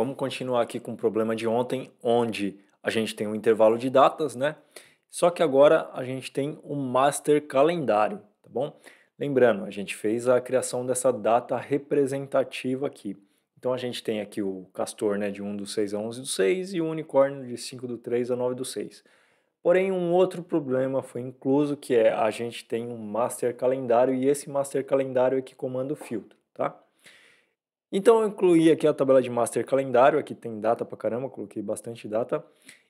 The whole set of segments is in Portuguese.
Vamos continuar aqui com o problema de ontem, onde a gente tem um intervalo de datas, né? Só que agora a gente tem um master calendário, tá bom? Lembrando, a gente fez a criação dessa data representativa aqui. Então a gente tem aqui o castor né, de 1 do 6 a 11 do 6 e o unicórnio de 5 do 3 a 9 do 6. Porém, um outro problema foi incluso, que é a gente tem um master calendário e esse master calendário é que comanda o filtro, tá? Então eu incluí aqui a tabela de master calendário, aqui tem data pra caramba, coloquei bastante data.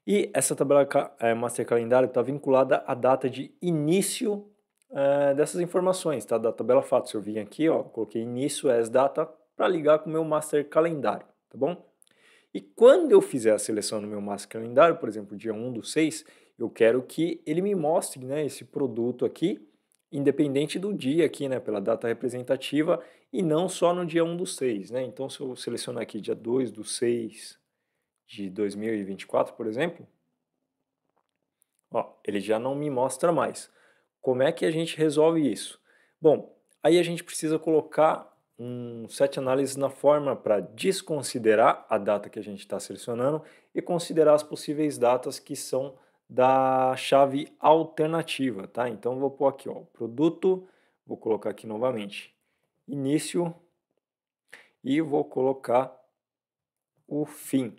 E essa tabela é, master calendário está vinculada à data de início é, dessas informações, tá? Da tabela fato se Eu vim aqui, ó, coloquei início as data para ligar com o meu master calendário, tá bom? E quando eu fizer a seleção no meu master calendário, por exemplo, dia 1 do 6, eu quero que ele me mostre né, esse produto aqui independente do dia aqui, né, pela data representativa, e não só no dia 1 do 6. Né? Então, se eu selecionar aqui dia 2 do 6 de 2024, por exemplo, ó, ele já não me mostra mais. Como é que a gente resolve isso? Bom, aí a gente precisa colocar um set análises na forma para desconsiderar a data que a gente está selecionando e considerar as possíveis datas que são da chave alternativa, tá? Então vou pôr aqui, ó, produto, vou colocar aqui novamente, início e vou colocar o fim.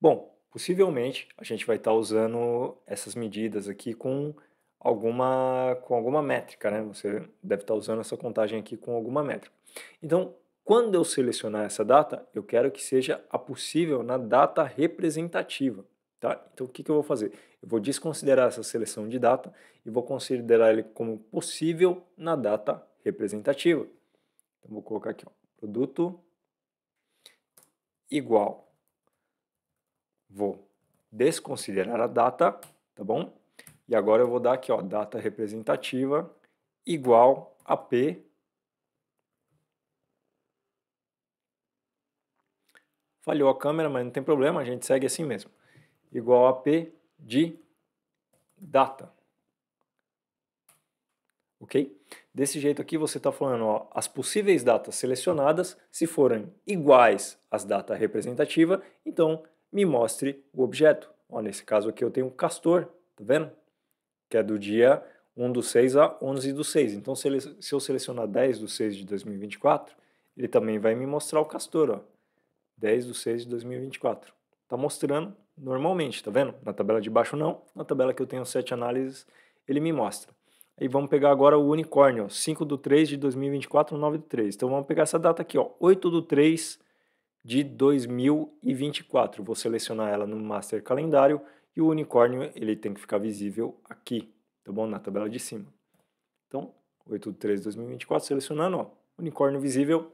Bom, possivelmente a gente vai estar tá usando essas medidas aqui com alguma com alguma métrica, né? Você deve estar tá usando essa contagem aqui com alguma métrica. Então, quando eu selecionar essa data, eu quero que seja a possível na data representativa. Tá? Então, o que, que eu vou fazer? Eu vou desconsiderar essa seleção de data e vou considerar ele como possível na data representativa. Então, vou colocar aqui, ó, produto igual. Vou desconsiderar a data, tá bom? E agora eu vou dar aqui, ó, data representativa igual a P Falhou a câmera, mas não tem problema, a gente segue assim mesmo igual a P de data. Ok? Desse jeito aqui você está falando, ó, as possíveis datas selecionadas, se forem iguais às datas representativas, então me mostre o objeto. Ó, nesse caso aqui eu tenho um castor, tá vendo? Que é do dia 1 do 6 a 11 do 6. Então se, ele, se eu selecionar 10 do 6 de 2024, ele também vai me mostrar o castor, ó. 10 do 6 de 2024. Está mostrando normalmente, tá vendo? Na tabela de baixo não, na tabela que eu tenho sete análises, ele me mostra. Aí vamos pegar agora o unicórnio, 5 do 3 de 2024, 9 do 3. Então vamos pegar essa data aqui, ó, 8 do 3 de 2024. Vou selecionar ela no Master Calendário e o unicórnio ele tem que ficar visível aqui, tá bom? Na tabela de cima. Então, 8 do 3 de 2024, selecionando, ó, unicórnio visível,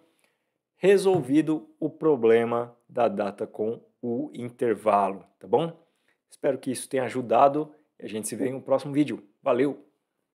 resolvido o problema da data com o intervalo, tá bom? Espero que isso tenha ajudado e a gente se vê em um próximo vídeo. Valeu!